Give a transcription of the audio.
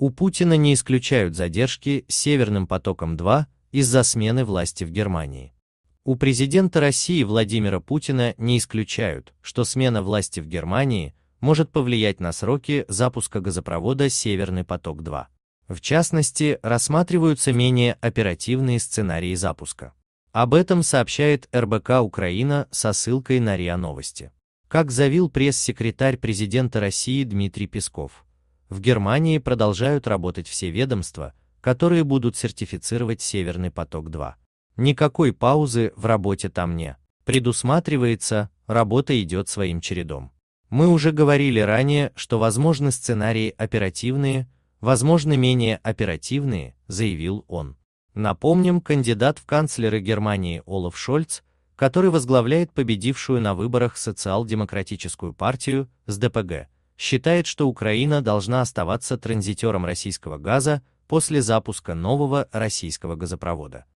У Путина не исключают задержки «Северным потоком-2» из-за смены власти в Германии. У президента России Владимира Путина не исключают, что смена власти в Германии может повлиять на сроки запуска газопровода «Северный поток-2». В частности, рассматриваются менее оперативные сценарии запуска. Об этом сообщает РБК Украина со ссылкой на РИА Новости. Как заявил пресс-секретарь президента России Дмитрий Песков, в Германии продолжают работать все ведомства, которые будут сертифицировать Северный поток-2. Никакой паузы в работе там не предусматривается, работа идет своим чередом. Мы уже говорили ранее, что возможны сценарии оперативные, возможно менее оперативные, заявил он. Напомним, кандидат в канцлеры Германии Олаф Шольц, который возглавляет победившую на выборах социал-демократическую партию с ДПГ, считает, что Украина должна оставаться транзитером российского газа после запуска нового российского газопровода.